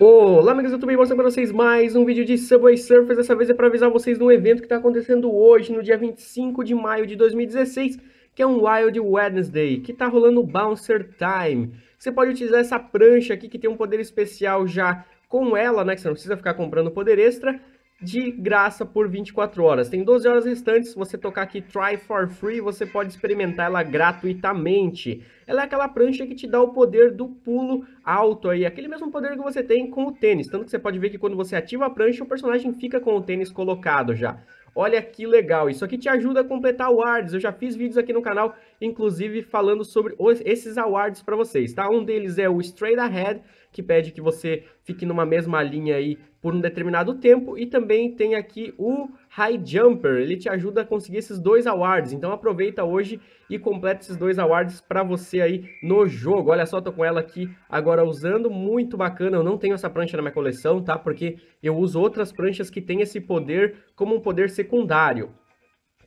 Olá, amigos do YouTube, mostrando para vocês mais um vídeo de Subway Surfers. Dessa vez é para avisar vocês de um evento que está acontecendo hoje, no dia 25 de maio de 2016, que é um Wild Wednesday, que está rolando Bouncer Time. Você pode utilizar essa prancha aqui, que tem um poder especial já com ela, né, que você não precisa ficar comprando poder extra, de graça por 24 horas. Tem 12 horas restantes, você tocar aqui Try for Free, você pode experimentar ela gratuitamente. Ela é aquela prancha que te dá o poder do pulo alto aí, aquele mesmo poder que você tem com o tênis. Tanto que você pode ver que quando você ativa a prancha, o personagem fica com o tênis colocado já. Olha que legal, isso aqui te ajuda a completar awards, eu já fiz vídeos aqui no canal, inclusive falando sobre esses awards para vocês, tá? Um deles é o Straight Ahead, que pede que você fique numa mesma linha aí por um determinado tempo, e também tem aqui o High Jumper. Ele te ajuda a conseguir esses dois awards. Então aproveita hoje e completa esses dois awards para você aí no jogo. Olha só, tô com ela aqui agora usando, muito bacana. Eu não tenho essa prancha na minha coleção, tá? Porque eu uso outras pranchas que têm esse poder como um poder secundário.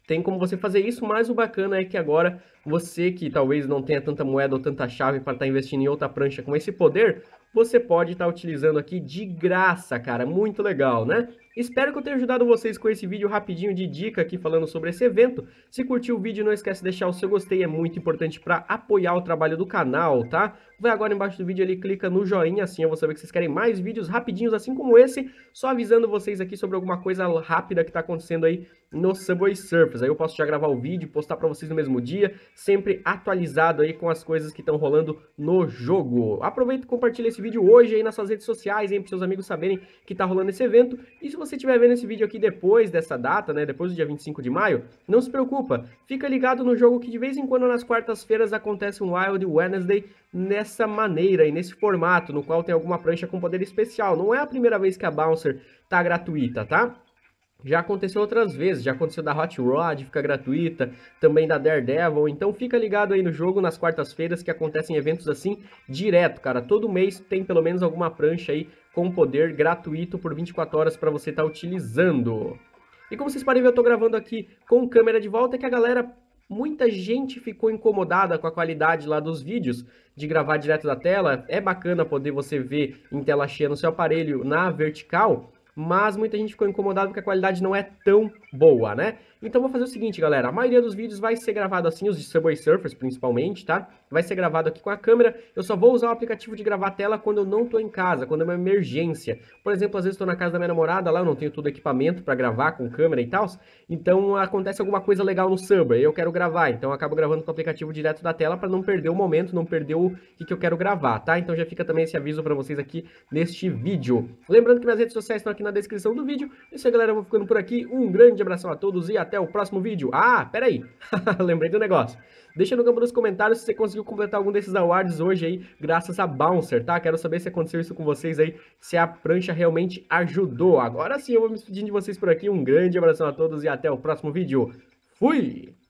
Tem como você fazer isso, mas o bacana é que agora você que talvez não tenha tanta moeda ou tanta chave para estar tá investindo em outra prancha com esse poder, você pode estar tá utilizando aqui de graça, cara. Muito legal, né? Espero que eu tenha ajudado vocês com esse vídeo rapidinho de dica aqui falando sobre esse evento. Se curtiu o vídeo, não esquece de deixar o seu gostei, é muito importante para apoiar o trabalho do canal, tá? Vai agora embaixo do vídeo ali, clica no joinha, assim eu vou saber que vocês querem mais vídeos rapidinhos assim como esse, só avisando vocês aqui sobre alguma coisa rápida que tá acontecendo aí no Subway Surfers. Aí eu posso já gravar o vídeo, postar para vocês no mesmo dia, sempre atualizado aí com as coisas que estão rolando no jogo. Aproveita e compartilha esse vídeo hoje aí nas suas redes sociais, hein, para seus amigos saberem que tá rolando esse evento. E se você estiver vendo esse vídeo aqui depois dessa data, né, depois do dia 25 de maio, não se preocupa, fica ligado no jogo que de vez em quando nas quartas-feiras acontece um Wild Wednesday nessa maneira e nesse formato, no qual tem alguma prancha com poder especial. Não é a primeira vez que a Bouncer tá gratuita, tá? Já aconteceu outras vezes, já aconteceu da Hot Rod, fica gratuita, também da Daredevil, então fica ligado aí no jogo nas quartas-feiras que acontecem eventos assim direto, cara. Todo mês tem pelo menos alguma prancha aí com poder gratuito por 24 horas para você estar tá utilizando. E como vocês podem ver, eu estou gravando aqui com câmera de volta, que a galera, muita gente ficou incomodada com a qualidade lá dos vídeos, de gravar direto da tela. É bacana poder você ver em tela cheia no seu aparelho na vertical, mas muita gente ficou incomodada porque a qualidade não é tão boa, né? Então vou fazer o seguinte, galera, a maioria dos vídeos vai ser gravado assim, os de Subway Surfers principalmente, tá? Vai ser gravado aqui com a câmera, eu só vou usar o aplicativo de gravar tela quando eu não tô em casa, quando é uma emergência. Por exemplo, às vezes tô na casa da minha namorada, lá eu não tenho todo o equipamento para gravar com câmera e tal, então acontece alguma coisa legal no Subway, eu quero gravar, então eu acabo gravando com o aplicativo direto da tela para não perder o momento, não perder o que, que eu quero gravar, tá? Então já fica também esse aviso para vocês aqui neste vídeo. Lembrando que minhas redes sociais estão aqui na na descrição do vídeo. É isso aí, galera. Eu vou ficando por aqui. Um grande abração a todos e até o próximo vídeo. Ah, peraí. Lembrei do negócio. Deixa no campo dos comentários se você conseguiu completar algum desses awards hoje aí, graças a Bouncer, tá? Quero saber se aconteceu isso com vocês aí, se a prancha realmente ajudou. Agora sim, eu vou me despedindo de vocês por aqui. Um grande abração a todos e até o próximo vídeo. Fui!